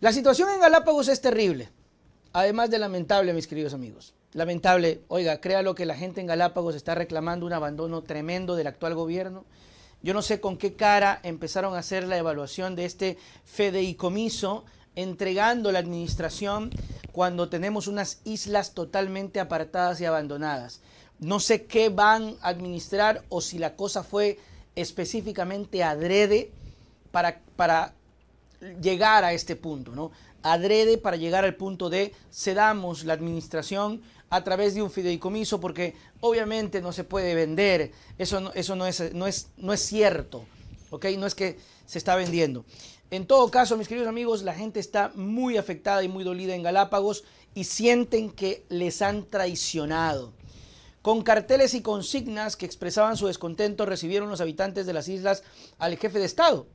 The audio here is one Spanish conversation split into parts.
La situación en Galápagos es terrible, además de lamentable, mis queridos amigos. Lamentable, oiga, créalo que la gente en Galápagos está reclamando un abandono tremendo del actual gobierno. Yo no sé con qué cara empezaron a hacer la evaluación de este FEDEICOMISO entregando la administración cuando tenemos unas islas totalmente apartadas y abandonadas. No sé qué van a administrar o si la cosa fue específicamente adrede para, para llegar a este punto, ¿no? Adrede para llegar al punto de cedamos la administración a través de un fideicomiso porque obviamente no se puede vender, eso no, eso no, es, no, es, no es cierto, ¿ok? No es que se está vendiendo. En todo caso, mis queridos amigos, la gente está muy afectada y muy dolida en Galápagos y sienten que les han traicionado. Con carteles y consignas que expresaban su descontento recibieron los habitantes de las islas al jefe de Estado,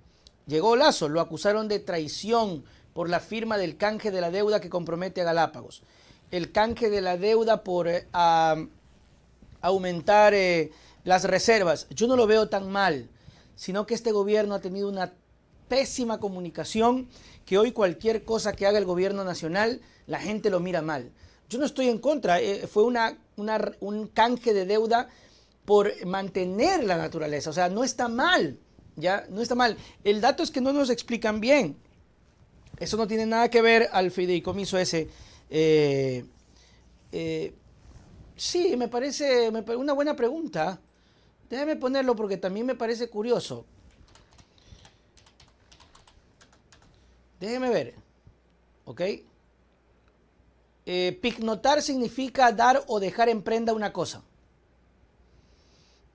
Llegó Lazo, lo acusaron de traición por la firma del canje de la deuda que compromete a Galápagos. El canje de la deuda por eh, aumentar eh, las reservas. Yo no lo veo tan mal, sino que este gobierno ha tenido una pésima comunicación que hoy cualquier cosa que haga el gobierno nacional, la gente lo mira mal. Yo no estoy en contra, eh, fue un canje de deuda por mantener la naturaleza, o sea, no está mal. Ya, no está mal. El dato es que no nos explican bien. Eso no tiene nada que ver al fideicomiso ese. Eh, eh, sí, me parece una buena pregunta. Déjame ponerlo porque también me parece curioso. Déjeme ver. ¿Ok? Eh, pignotar significa dar o dejar en prenda una cosa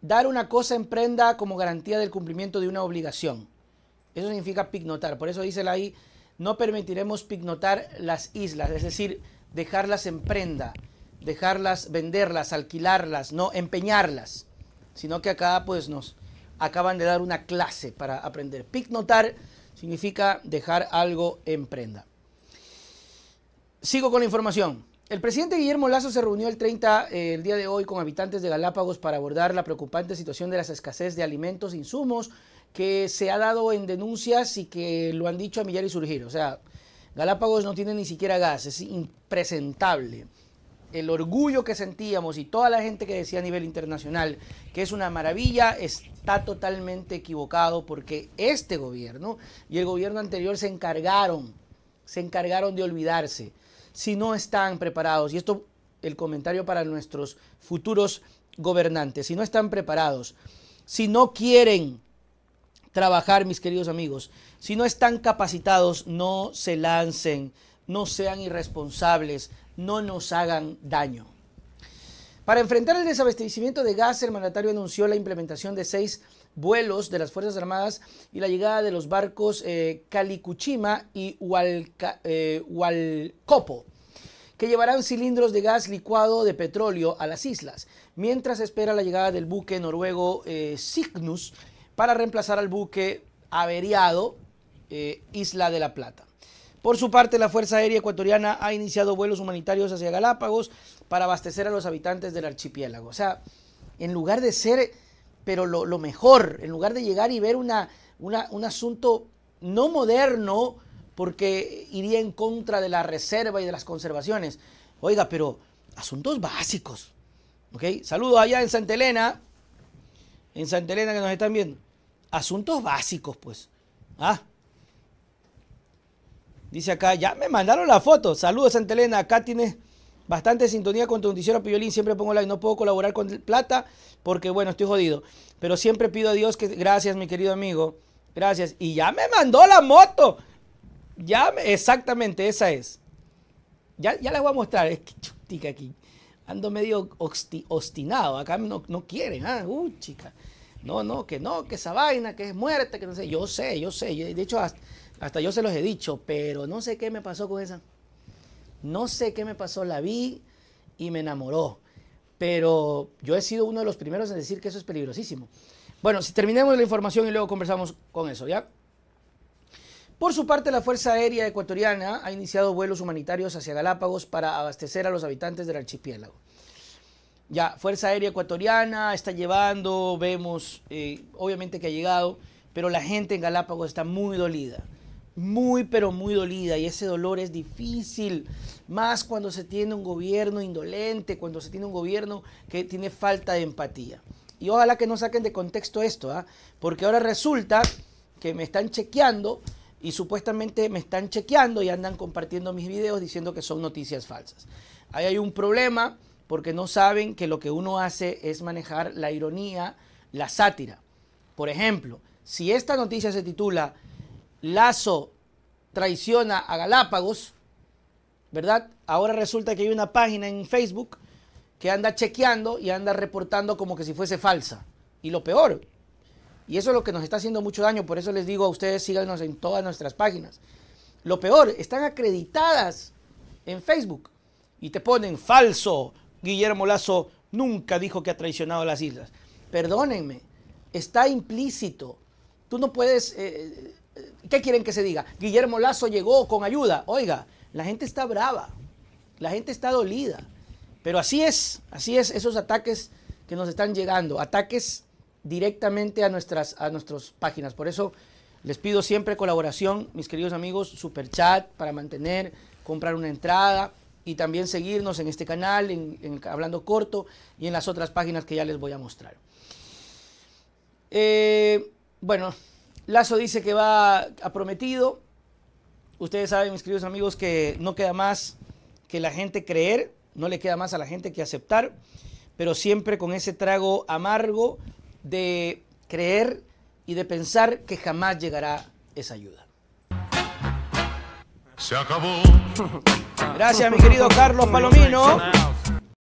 dar una cosa en prenda como garantía del cumplimiento de una obligación. Eso significa pignotar. Por eso dice la I, no permitiremos pignotar las islas, es decir, dejarlas en prenda, dejarlas, venderlas, alquilarlas, no empeñarlas, sino que acá pues nos acaban de dar una clase para aprender. Pignotar significa dejar algo en prenda. Sigo con la información. El presidente Guillermo Lazo se reunió el 30, eh, el día de hoy, con habitantes de Galápagos para abordar la preocupante situación de la escasez de alimentos e insumos que se ha dado en denuncias y que lo han dicho a millar y surgir. O sea, Galápagos no tiene ni siquiera gas, es impresentable. El orgullo que sentíamos y toda la gente que decía a nivel internacional que es una maravilla está totalmente equivocado porque este gobierno y el gobierno anterior se encargaron, se encargaron de olvidarse si no están preparados, y esto el comentario para nuestros futuros gobernantes, si no están preparados, si no quieren trabajar, mis queridos amigos, si no están capacitados, no se lancen, no sean irresponsables, no nos hagan daño. Para enfrentar el desabastecimiento de gas, el mandatario anunció la implementación de seis vuelos de las Fuerzas Armadas y la llegada de los barcos eh, Calicuchima y eh, Hualcopo, que llevarán cilindros de gas licuado de petróleo a las islas, mientras espera la llegada del buque noruego eh, Cygnus para reemplazar al buque averiado Isla de la Plata. Por su parte, la Fuerza Aérea Ecuatoriana ha iniciado vuelos humanitarios hacia Galápagos para abastecer a los habitantes del archipiélago. O sea, en lugar de ser pero lo, mejor, en lugar de llegar y ver una, un asunto no moderno, porque iría en contra de la reserva y de las conservaciones. Oiga, pero asuntos básicos. ¿Ok? Saludos allá en Santa Elena. En Santa Elena que nos están viendo. Asuntos básicos, pues. Ah. Dice acá, ya me mandaron la foto. Saludos, Santa Elena. Acá tienes Bastante sintonía con tu noticiero Piolín, siempre pongo like, no puedo colaborar con plata porque bueno, estoy jodido. Pero siempre pido a Dios que gracias, mi querido amigo. Gracias. Y ya me mandó la moto. Ya, exactamente, esa es. Ya, ya la voy a mostrar. Es que chutica aquí. Ando medio obstinado. Acá no, no quieren. Ah, uh, chica. No, no, que no, que esa vaina, que es muerte, que no sé. Yo sé, yo sé. De hecho, hasta yo se los he dicho, pero no sé qué me pasó con esa. No sé qué me pasó, la vi y me enamoró. Pero yo he sido uno de los primeros en decir que eso es peligrosísimo. Bueno, si terminamos la información y luego conversamos con eso, ¿ya? Por su parte, la Fuerza Aérea Ecuatoriana ha iniciado vuelos humanitarios hacia Galápagos para abastecer a los habitantes del archipiélago. Ya, Fuerza Aérea Ecuatoriana está llevando, vemos, eh, obviamente que ha llegado, pero la gente en Galápagos está muy dolida muy pero muy dolida y ese dolor es difícil, más cuando se tiene un gobierno indolente, cuando se tiene un gobierno que tiene falta de empatía. Y ojalá que no saquen de contexto esto, ¿ah? porque ahora resulta que me están chequeando y supuestamente me están chequeando y andan compartiendo mis videos diciendo que son noticias falsas. Ahí hay un problema porque no saben que lo que uno hace es manejar la ironía, la sátira. Por ejemplo, si esta noticia se titula Lazo traiciona a Galápagos, ¿verdad? Ahora resulta que hay una página en Facebook que anda chequeando y anda reportando como que si fuese falsa. Y lo peor, y eso es lo que nos está haciendo mucho daño, por eso les digo a ustedes, síganos en todas nuestras páginas. Lo peor, están acreditadas en Facebook y te ponen falso. Guillermo Lazo nunca dijo que ha traicionado a las islas. Perdónenme, está implícito. Tú no puedes eh, ¿Qué quieren que se diga? Guillermo Lazo llegó con ayuda. Oiga, la gente está brava, la gente está dolida. Pero así es, así es esos ataques que nos están llegando, ataques directamente a nuestras, a páginas. Por eso les pido siempre colaboración, mis queridos amigos, super chat para mantener, comprar una entrada y también seguirnos en este canal, en, Hablando Corto y en las otras páginas que ya les voy a mostrar. Eh, bueno, Lazo dice que va a prometido. Ustedes saben, mis queridos amigos, que no queda más que la gente creer, no le queda más a la gente que aceptar, pero siempre con ese trago amargo de creer y de pensar que jamás llegará esa ayuda. Se acabó. Gracias, mi querido Carlos Palomino.